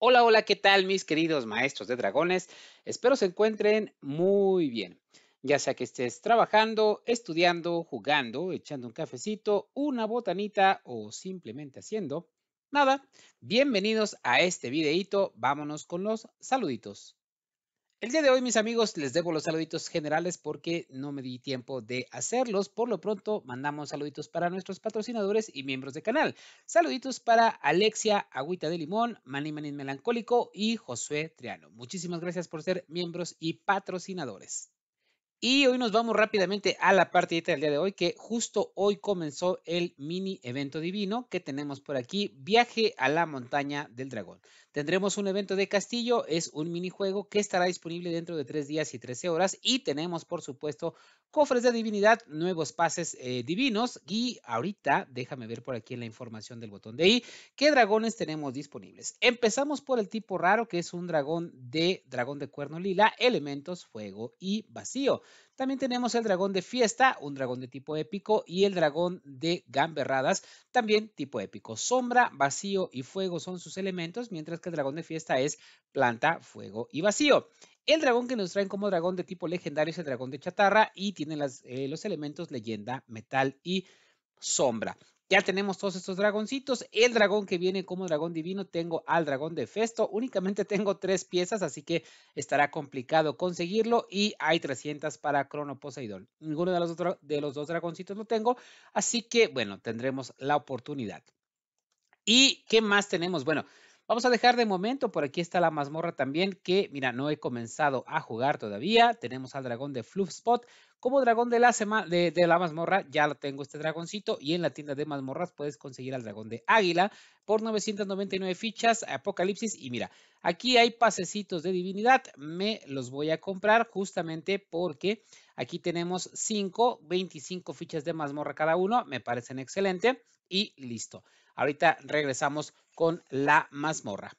Hola, hola, ¿qué tal mis queridos maestros de dragones? Espero se encuentren muy bien. Ya sea que estés trabajando, estudiando, jugando, echando un cafecito, una botanita o simplemente haciendo nada. Bienvenidos a este videito. Vámonos con los saluditos. El día de hoy, mis amigos, les debo los saluditos generales porque no me di tiempo de hacerlos. Por lo pronto, mandamos saluditos para nuestros patrocinadores y miembros de canal. Saluditos para Alexia Agüita de Limón, Manny Manin Melancólico y Josué Triano. Muchísimas gracias por ser miembros y patrocinadores. Y hoy nos vamos rápidamente a la partidita del día de hoy, que justo hoy comenzó el mini evento divino que tenemos por aquí, Viaje a la Montaña del Dragón. Tendremos un evento de castillo, es un minijuego que estará disponible dentro de 3 días y 13 horas. Y tenemos, por supuesto, cofres de divinidad, nuevos pases eh, divinos. Y ahorita, déjame ver por aquí en la información del botón de I, qué dragones tenemos disponibles. Empezamos por el tipo raro, que es un dragón de dragón de cuerno lila, elementos, fuego y vacío. También tenemos el dragón de fiesta, un dragón de tipo épico, y el dragón de gamberradas, también tipo épico. Sombra, vacío y fuego son sus elementos, mientras que el dragón de fiesta es planta, fuego y vacío. El dragón que nos traen como dragón de tipo legendario es el dragón de chatarra y tiene las, eh, los elementos leyenda, metal y sombra. Ya tenemos todos estos dragoncitos. El dragón que viene como dragón divino, tengo al dragón de Festo. Únicamente tengo tres piezas, así que estará complicado conseguirlo. Y hay 300 para Crono Ninguno de los, otros de los dos dragoncitos lo tengo, así que bueno, tendremos la oportunidad. ¿Y qué más tenemos? Bueno, Vamos a dejar de momento, por aquí está la mazmorra también, que mira, no he comenzado a jugar todavía. Tenemos al dragón de Fluff Spot. Como dragón de la, de, la mazmorra, ya lo tengo este dragoncito. Y en la tienda de mazmorras puedes conseguir al dragón de águila por 999 fichas, Apocalipsis. Y mira, aquí hay pasecitos de divinidad. Me los voy a comprar justamente porque aquí tenemos 5, 25 fichas de mazmorra cada uno. Me parecen excelente. Y listo. Ahorita regresamos con la mazmorra.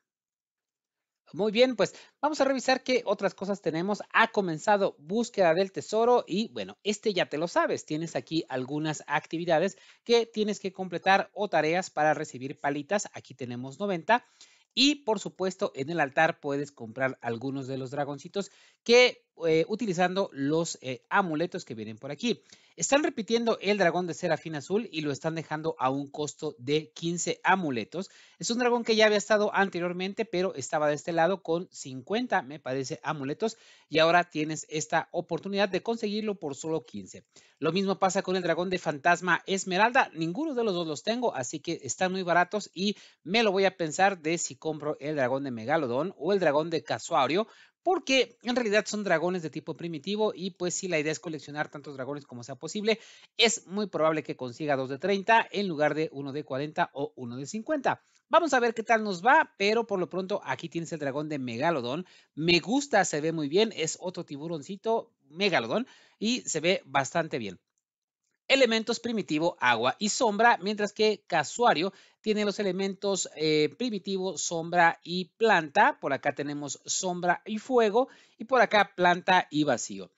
Muy bien, pues vamos a revisar qué otras cosas tenemos. Ha comenzado búsqueda del tesoro y bueno, este ya te lo sabes. Tienes aquí algunas actividades que tienes que completar o tareas para recibir palitas. Aquí tenemos 90. Y por supuesto, en el altar puedes comprar algunos de los dragoncitos que eh, utilizando los eh, amuletos que vienen por aquí. Están repitiendo el dragón de serafín azul y lo están dejando a un costo de 15 amuletos. Es un dragón que ya había estado anteriormente, pero estaba de este lado con 50, me parece, amuletos. Y ahora tienes esta oportunidad de conseguirlo por solo 15. Lo mismo pasa con el dragón de fantasma esmeralda. Ninguno de los dos los tengo, así que están muy baratos y me lo voy a pensar de si compro el dragón de megalodón o el dragón de casuario porque en realidad son dragones de tipo primitivo y pues si la idea es coleccionar tantos dragones como sea posible, es muy probable que consiga dos de 30 en lugar de uno de 40 o uno de 50. Vamos a ver qué tal nos va, pero por lo pronto aquí tienes el dragón de Megalodón. Me gusta, se ve muy bien, es otro tiburoncito, Megalodón, y se ve bastante bien elementos primitivo, agua y sombra, mientras que casuario tiene los elementos eh, primitivo, sombra y planta. Por acá tenemos sombra y fuego y por acá planta y vacío.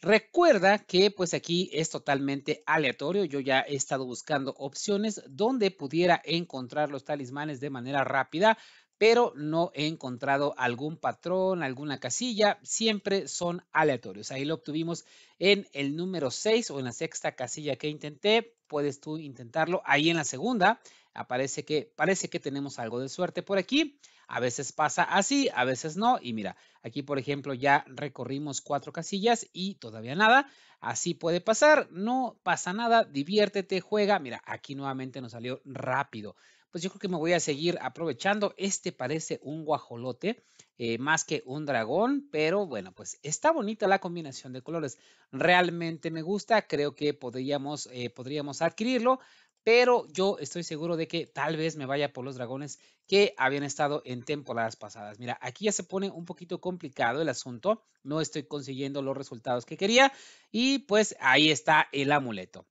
Recuerda que pues aquí es totalmente aleatorio. Yo ya he estado buscando opciones donde pudiera encontrar los talismanes de manera rápida pero no he encontrado algún patrón, alguna casilla, siempre son aleatorios. Ahí lo obtuvimos en el número 6 o en la sexta casilla que intenté, puedes tú intentarlo. Ahí en la segunda aparece que parece que tenemos algo de suerte por aquí. A veces pasa así, a veces no. Y mira, aquí por ejemplo ya recorrimos cuatro casillas y todavía nada. Así puede pasar, no pasa nada, diviértete, juega. Mira, aquí nuevamente nos salió rápido pues yo creo que me voy a seguir aprovechando. Este parece un guajolote eh, más que un dragón, pero bueno, pues está bonita la combinación de colores. Realmente me gusta, creo que podríamos, eh, podríamos adquirirlo pero yo estoy seguro de que tal vez me vaya por los dragones que habían estado en temporadas pasadas. Mira, aquí ya se pone un poquito complicado el asunto, no estoy consiguiendo los resultados que quería y pues ahí está el amuleto.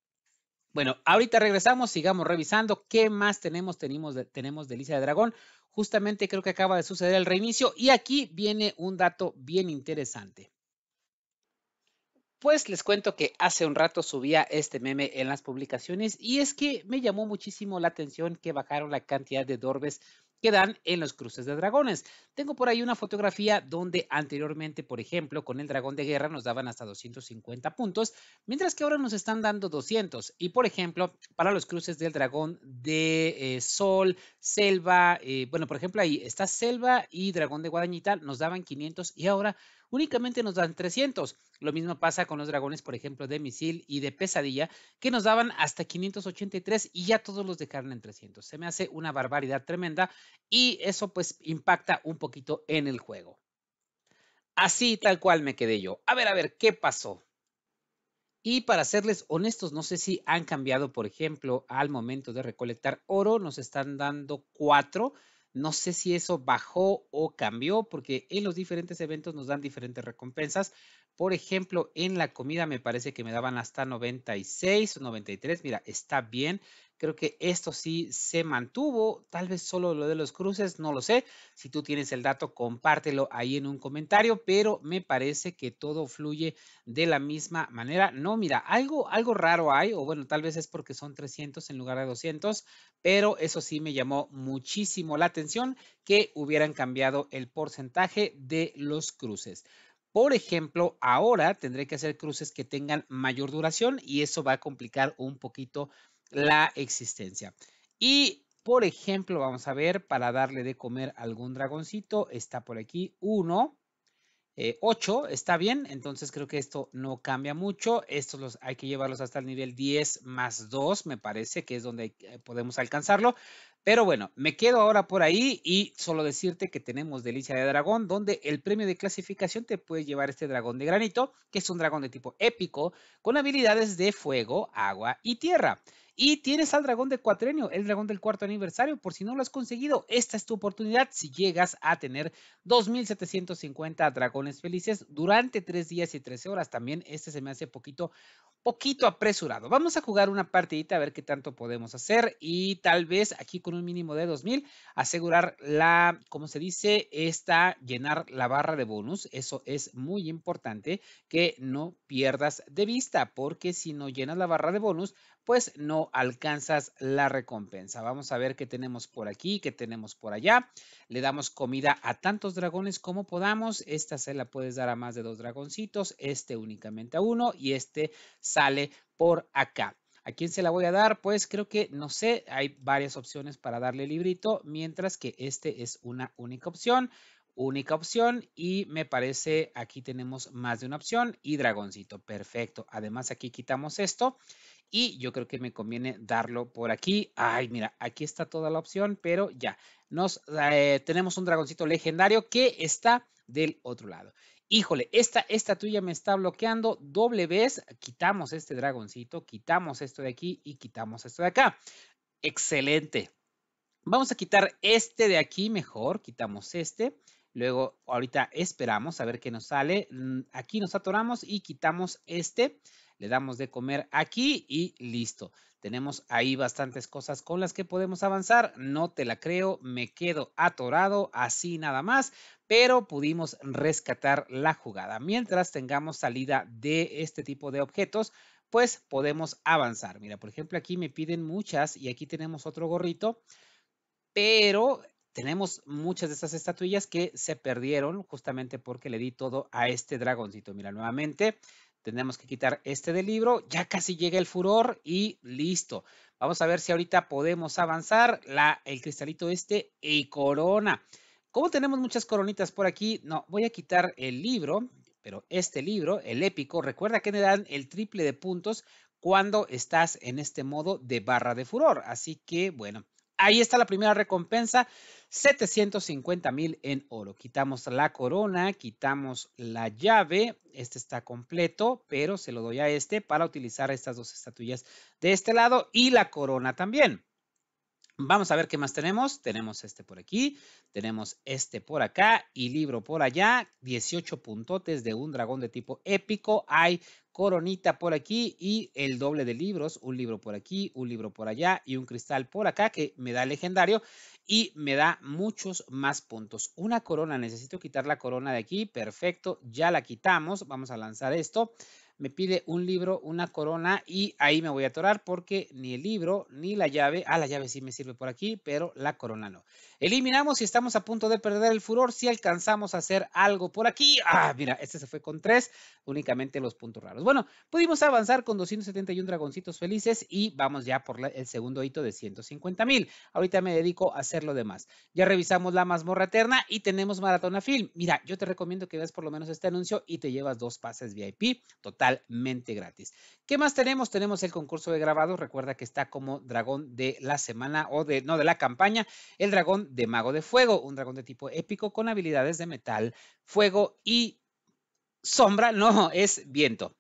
Bueno, ahorita regresamos, sigamos revisando qué más tenemos, tenemos de, tenemos de de Dragón. Justamente creo que acaba de suceder el reinicio y aquí viene un dato bien interesante. Pues les cuento que hace un rato subía este meme en las publicaciones y es que me llamó muchísimo la atención que bajaron la cantidad de dorbes Quedan en los cruces de dragones. Tengo por ahí una fotografía donde anteriormente, por ejemplo, con el dragón de guerra nos daban hasta 250 puntos, mientras que ahora nos están dando 200. Y por ejemplo, para los cruces del dragón de eh, sol, selva, eh, bueno, por ejemplo, ahí está selva y dragón de guadañita, nos daban 500 y ahora únicamente nos dan 300. Lo mismo pasa con los dragones, por ejemplo, de misil y de pesadilla, que nos daban hasta 583 y ya todos los dejaron en 300. Se me hace una barbaridad tremenda y eso pues impacta un poquito en el juego. Así tal cual me quedé yo. A ver, a ver, ¿qué pasó? Y para serles honestos, no sé si han cambiado, por ejemplo, al momento de recolectar oro, nos están dando 4 no sé si eso bajó o cambió, porque en los diferentes eventos nos dan diferentes recompensas. Por ejemplo, en la comida me parece que me daban hasta 96 o 93. Mira, está bien. Creo que esto sí se mantuvo, tal vez solo lo de los cruces, no lo sé. Si tú tienes el dato, compártelo ahí en un comentario, pero me parece que todo fluye de la misma manera. No, mira, algo, algo raro hay, o bueno, tal vez es porque son 300 en lugar de 200, pero eso sí me llamó muchísimo la atención que hubieran cambiado el porcentaje de los cruces. Por ejemplo, ahora tendré que hacer cruces que tengan mayor duración y eso va a complicar un poquito la existencia. Y, por ejemplo, vamos a ver, para darle de comer algún dragoncito, está por aquí 1, 8, eh, está bien, entonces creo que esto no cambia mucho. Estos los, hay que llevarlos hasta el nivel 10 más 2, me parece que es donde eh, podemos alcanzarlo. Pero bueno, me quedo ahora por ahí y solo decirte que tenemos Delicia de Dragón, donde el premio de clasificación te puede llevar este dragón de granito, que es un dragón de tipo épico, con habilidades de fuego, agua y tierra. Y tienes al dragón de cuatrenio, el dragón del cuarto aniversario. Por si no lo has conseguido, esta es tu oportunidad si llegas a tener 2.750 dragones felices durante 3 días y 13 horas. También este se me hace poquito, poquito apresurado. Vamos a jugar una partidita a ver qué tanto podemos hacer y tal vez aquí con un mínimo de 2.000 asegurar la, como se dice, esta, llenar la barra de bonus. Eso es muy importante que no pierdas de vista porque si no llenas la barra de bonus pues no alcanzas la recompensa. Vamos a ver qué tenemos por aquí, qué tenemos por allá. Le damos comida a tantos dragones como podamos. Esta se la puedes dar a más de dos dragoncitos, este únicamente a uno y este sale por acá. ¿A quién se la voy a dar? Pues creo que, no sé, hay varias opciones para darle librito, mientras que este es una única opción, única opción y me parece aquí tenemos más de una opción y dragoncito, perfecto. Además aquí quitamos esto y yo creo que me conviene darlo por aquí. Ay, mira, aquí está toda la opción, pero ya, nos eh, tenemos un dragoncito legendario que está del otro lado. Híjole, esta, esta tuya me está bloqueando. Doble vez, quitamos este dragoncito, quitamos esto de aquí y quitamos esto de acá. Excelente. Vamos a quitar este de aquí mejor, quitamos este. Luego, ahorita esperamos a ver qué nos sale. Mm, aquí nos atoramos y quitamos este le damos de comer aquí y listo. Tenemos ahí bastantes cosas con las que podemos avanzar. No te la creo, me quedo atorado así nada más, pero pudimos rescatar la jugada. Mientras tengamos salida de este tipo de objetos, pues podemos avanzar. Mira, por ejemplo, aquí me piden muchas y aquí tenemos otro gorrito, pero tenemos muchas de estas estatuillas que se perdieron justamente porque le di todo a este dragoncito. Mira, nuevamente tenemos que quitar este del libro. Ya casi llega el furor y listo. Vamos a ver si ahorita podemos avanzar la, el cristalito este y corona. Como tenemos muchas coronitas por aquí, no, voy a quitar el libro, pero este libro, el épico, recuerda que te dan el triple de puntos cuando estás en este modo de barra de furor. Así que, bueno, ahí está la primera recompensa. 750 mil en oro. Quitamos la corona, quitamos la llave. Este está completo, pero se lo doy a este para utilizar estas dos estatuillas de este lado y la corona también. Vamos a ver qué más tenemos. Tenemos este por aquí, tenemos este por acá y libro por allá. 18 puntotes de un dragón de tipo épico. Hay coronita por aquí y el doble de libros. Un libro por aquí, un libro por allá y un cristal por acá que me da legendario y me da muchos más puntos. Una corona, necesito quitar la corona de aquí. Perfecto, ya la quitamos. Vamos a lanzar esto me pide un libro, una corona y ahí me voy a atorar porque ni el libro ni la llave, ah, la llave sí me sirve por aquí, pero la corona no. Eliminamos y estamos a punto de perder el furor si alcanzamos a hacer algo por aquí. Ah, mira, este se fue con tres, únicamente los puntos raros. Bueno, pudimos avanzar con 271 dragoncitos felices y vamos ya por el segundo hito de 150 mil. Ahorita me dedico a hacer lo demás. Ya revisamos la mazmorra eterna y tenemos maratona film. Mira, yo te recomiendo que veas por lo menos este anuncio y te llevas dos pases VIP total totalmente gratis. ¿Qué más tenemos? Tenemos el concurso de grabados. Recuerda que está como dragón de la semana o de, no, de la campaña, el dragón de mago de fuego, un dragón de tipo épico con habilidades de metal, fuego y sombra, no, es viento.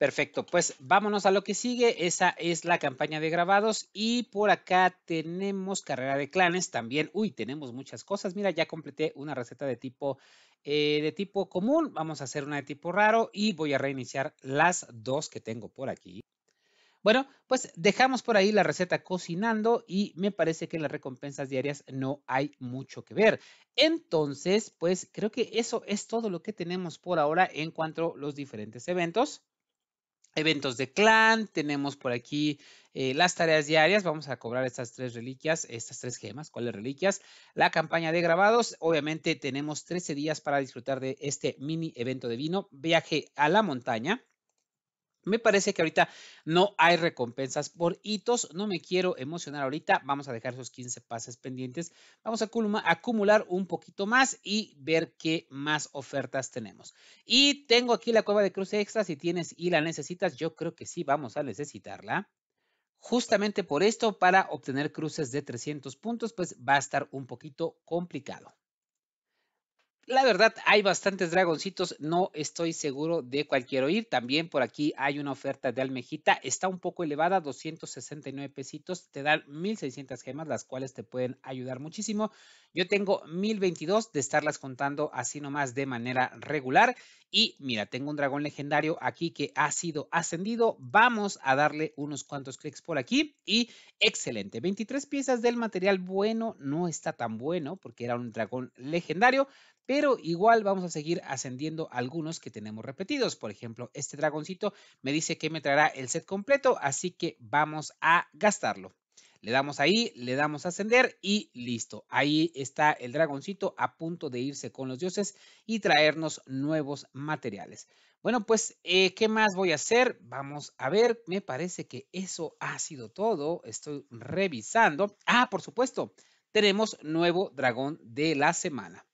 Perfecto, pues vámonos a lo que sigue. Esa es la campaña de grabados y por acá tenemos carrera de clanes también. Uy, tenemos muchas cosas. Mira, ya completé una receta de tipo, eh, de tipo común. Vamos a hacer una de tipo raro y voy a reiniciar las dos que tengo por aquí. Bueno, pues dejamos por ahí la receta cocinando y me parece que en las recompensas diarias no hay mucho que ver. Entonces, pues creo que eso es todo lo que tenemos por ahora en cuanto a los diferentes eventos eventos de clan, tenemos por aquí eh, las tareas diarias, vamos a cobrar estas tres reliquias, estas tres gemas, ¿cuáles reliquias? La campaña de grabados, obviamente tenemos 13 días para disfrutar de este mini evento de vino, viaje a la montaña, me parece que ahorita no hay recompensas por hitos. No me quiero emocionar ahorita. Vamos a dejar esos 15 pases pendientes. Vamos a acumular un poquito más y ver qué más ofertas tenemos. Y tengo aquí la cueva de cruce extra. Si tienes y la necesitas, yo creo que sí vamos a necesitarla. Justamente por esto, para obtener cruces de 300 puntos, pues va a estar un poquito complicado la verdad, hay bastantes dragoncitos. No estoy seguro de cualquier quiero ir. También por aquí hay una oferta de almejita. Está un poco elevada, 269 pesitos. Te dan 1600 gemas, las cuales te pueden ayudar muchísimo. Yo tengo 1022 de estarlas contando así nomás de manera regular. Y mira, tengo un dragón legendario aquí que ha sido ascendido. Vamos a darle unos cuantos clics por aquí. Y excelente, 23 piezas del material bueno. No está tan bueno porque era un dragón legendario. Pero igual vamos a seguir ascendiendo algunos que tenemos repetidos. Por ejemplo, este dragoncito me dice que me traerá el set completo. Así que vamos a gastarlo. Le damos ahí, le damos a ascender y listo. Ahí está el dragoncito a punto de irse con los dioses y traernos nuevos materiales. Bueno, pues, eh, ¿qué más voy a hacer? Vamos a ver, me parece que eso ha sido todo. Estoy revisando. Ah, por supuesto, tenemos nuevo dragón de la semana.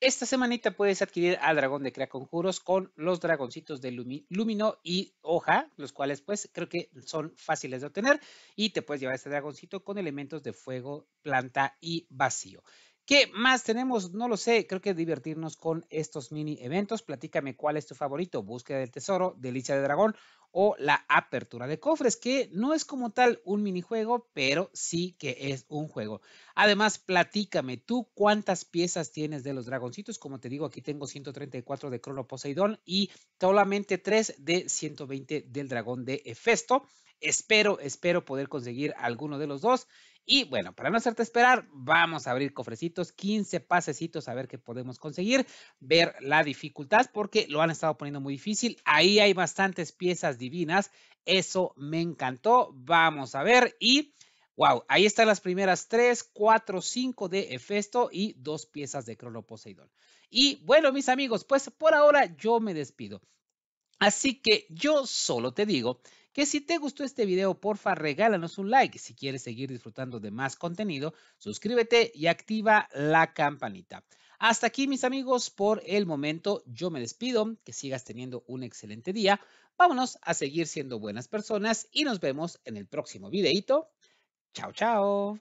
Esta semanita puedes adquirir al dragón de Crea Conjuros con los dragoncitos de Lumino y Hoja, los cuales pues creo que son fáciles de obtener y te puedes llevar este dragoncito con elementos de fuego, planta y vacío. ¿Qué más tenemos? No lo sé. Creo que divertirnos con estos mini eventos. Platícame cuál es tu favorito. Búsqueda del tesoro, delicia de dragón o la apertura de cofres, que no es como tal un minijuego, pero sí que es un juego. Además, platícame tú cuántas piezas tienes de los dragoncitos. Como te digo, aquí tengo 134 de Crono Poseidón y solamente 3 de 120 del dragón de Hefesto. Espero, espero poder conseguir alguno de los dos y bueno, para no hacerte esperar, vamos a abrir cofrecitos, 15 pasecitos a ver qué podemos conseguir, ver la dificultad porque lo han estado poniendo muy difícil. Ahí hay bastantes piezas divinas, eso me encantó. Vamos a ver y... Wow, ahí están las primeras 3, 4, 5 de Hefesto y dos piezas de Crono Poseidón. Y bueno, mis amigos, pues por ahora yo me despido. Así que yo solo te digo que si te gustó este video, porfa, regálanos un like. Si quieres seguir disfrutando de más contenido, suscríbete y activa la campanita. Hasta aquí, mis amigos, por el momento yo me despido. Que sigas teniendo un excelente día. Vámonos a seguir siendo buenas personas y nos vemos en el próximo videito. Chao, chao.